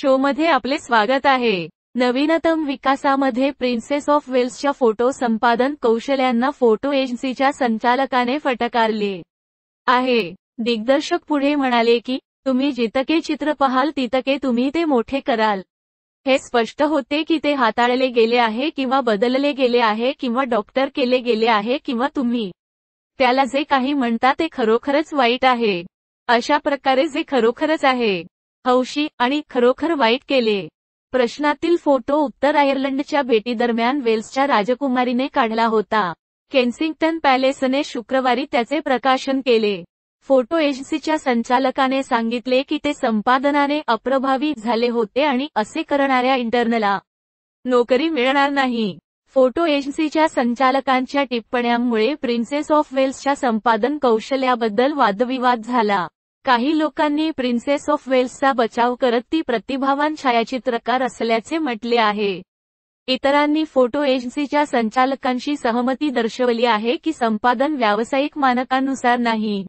show मध्ये आपले स्वागत आहे नवीनतम विकासामध्ये प्रिन्सेस ऑफ वेल्सच्या फोटो संपादन कौशल्यांना फोटो एजन्सीच्या संचालकाने फटकारले आहे दिग्दर्शक पुढे म्हणाले की तुम्ही जितके चित्र पहाल तितके तुम्ही ते मोठे कराल हे स्पष्ट होते की ते हाताळले गेले आहे किंवा बदलले गेले आहे किंवा डॉक्टर केले गेले आहे किंवा तुम्ही त्याला जे काही म्हणता ते खरोखरच वाईट आहे अशा प्रकारे जे खरोखरच आहे हौशी आणि खरोखर वाईट केले प्रश्नातील फोटो उत्तर आयर्लंडच्या भेटीदरम्यान वेल्सच्या राजकुमारीने काढला होता केन्सिंग्टन पॅलेसने शुक्रवारी त्याचे प्रकाशन केले फोटो एजन्सीच्या संचालकाने सांगितले की ते संपादनाने अप्रभावी झाले होते आणि असे करणाऱ्या इंटरनला नोकरी मिळणार नाही फोटो एजन्सीच्या संचालकांच्या टिप्पण्यांमुळे प्रिन्सेस ऑफ वेल्सच्या संपादन कौशल्याबद्दल वादविवाद झाला काही लोकांनी प्रिन्सेस ऑफ वेल्सचा बचाव करत ती प्रतिभावान छायाचित्रकार असल्याचे म्हटले आहे इतरांनी फोटो एजन्सीच्या संचालकांशी सहमती दर्शवली आहे की संपादन व्यावसायिक मानकांनुसार नाही